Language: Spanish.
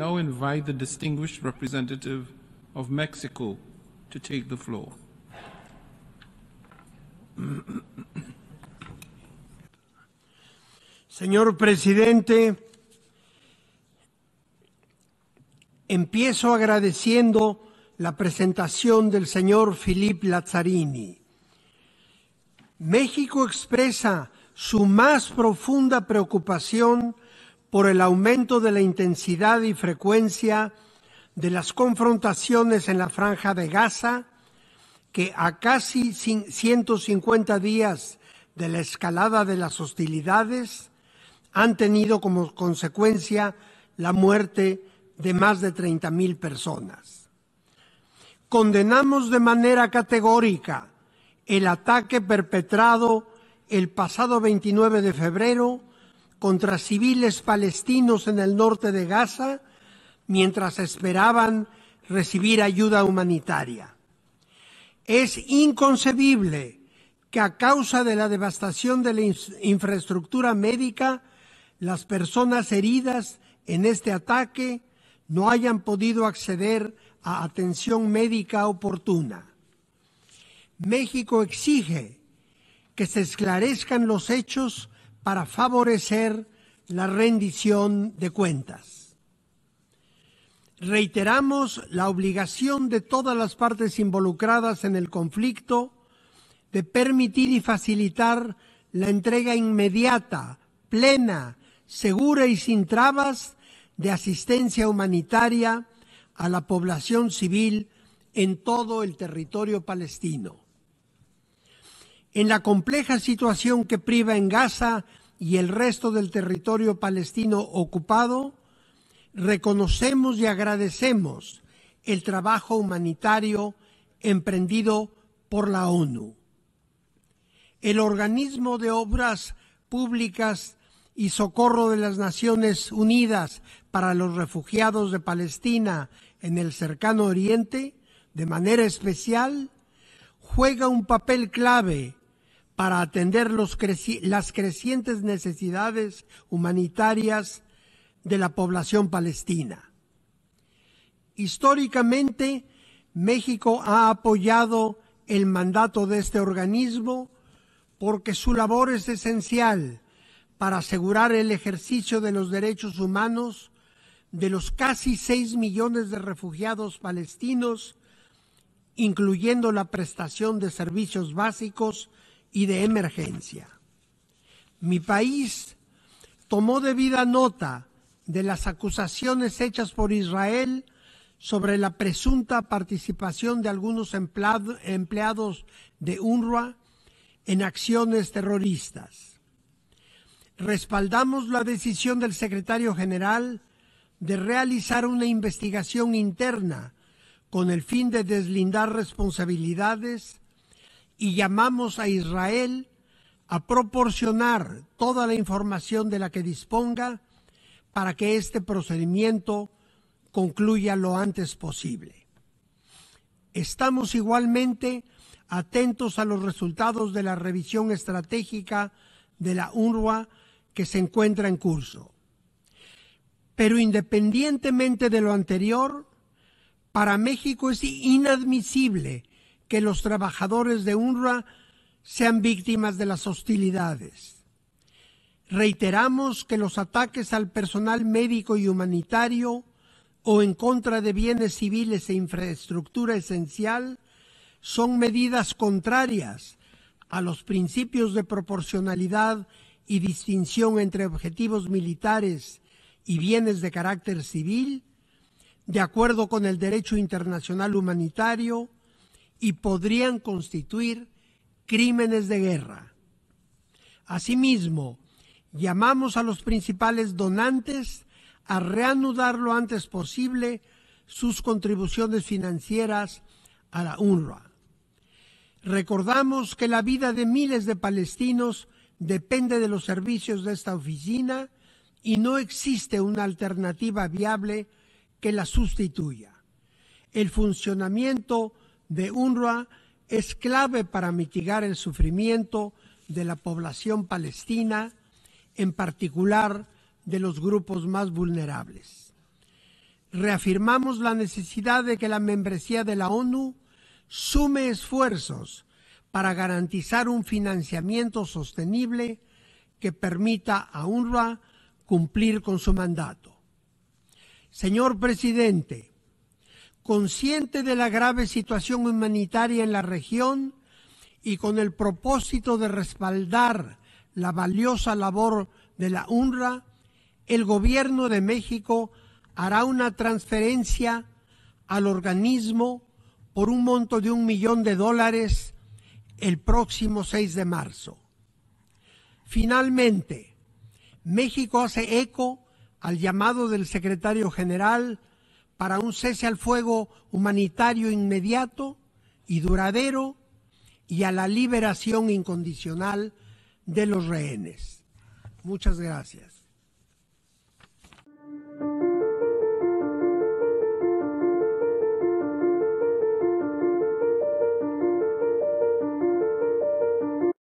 now invite the distinguished representative of Mexico to take the floor. Señor presidente, empiezo agradeciendo la presentación del señor Filipe Lazzarini. México expresa su más profunda preocupación por el aumento de la intensidad y frecuencia de las confrontaciones en la franja de Gaza, que a casi 150 días de la escalada de las hostilidades han tenido como consecuencia la muerte de más de 30.000 personas. Condenamos de manera categórica el ataque perpetrado el pasado 29 de febrero contra civiles palestinos en el norte de Gaza mientras esperaban recibir ayuda humanitaria. Es inconcebible que a causa de la devastación de la infraestructura médica, las personas heridas en este ataque no hayan podido acceder a atención médica oportuna. México exige que se esclarezcan los hechos para favorecer la rendición de cuentas. Reiteramos la obligación de todas las partes involucradas en el conflicto de permitir y facilitar la entrega inmediata, plena, segura y sin trabas de asistencia humanitaria a la población civil en todo el territorio palestino en la compleja situación que priva en Gaza y el resto del territorio palestino ocupado, reconocemos y agradecemos el trabajo humanitario emprendido por la ONU. El organismo de obras públicas y socorro de las Naciones Unidas para los refugiados de Palestina en el cercano Oriente, de manera especial, juega un papel clave para atender las crecientes necesidades humanitarias de la población palestina. Históricamente, México ha apoyado el mandato de este organismo porque su labor es esencial para asegurar el ejercicio de los derechos humanos de los casi 6 millones de refugiados palestinos, incluyendo la prestación de servicios básicos y de emergencia. Mi país tomó debida nota de las acusaciones hechas por Israel sobre la presunta participación de algunos empleados de UNRWA en acciones terroristas. Respaldamos la decisión del secretario general de realizar una investigación interna con el fin de deslindar responsabilidades y llamamos a Israel a proporcionar toda la información de la que disponga para que este procedimiento concluya lo antes posible. Estamos igualmente atentos a los resultados de la revisión estratégica de la UNRWA que se encuentra en curso. Pero independientemente de lo anterior, para México es inadmisible que los trabajadores de UNRWA sean víctimas de las hostilidades. Reiteramos que los ataques al personal médico y humanitario o en contra de bienes civiles e infraestructura esencial son medidas contrarias a los principios de proporcionalidad y distinción entre objetivos militares y bienes de carácter civil, de acuerdo con el derecho internacional humanitario y podrían constituir crímenes de guerra. Asimismo, llamamos a los principales donantes a reanudar lo antes posible sus contribuciones financieras a la UNRWA. Recordamos que la vida de miles de palestinos depende de los servicios de esta oficina y no existe una alternativa viable que la sustituya. El funcionamiento de UNRWA es clave para mitigar el sufrimiento de la población palestina, en particular de los grupos más vulnerables. Reafirmamos la necesidad de que la membresía de la ONU sume esfuerzos para garantizar un financiamiento sostenible que permita a UNRWA cumplir con su mandato. Señor presidente, consciente de la grave situación humanitaria en la región y con el propósito de respaldar la valiosa labor de la UNRWA, el gobierno de México hará una transferencia al organismo por un monto de un millón de dólares el próximo 6 de marzo. Finalmente, México hace eco al llamado del secretario general para un cese al fuego humanitario inmediato y duradero y a la liberación incondicional de los rehenes. Muchas gracias.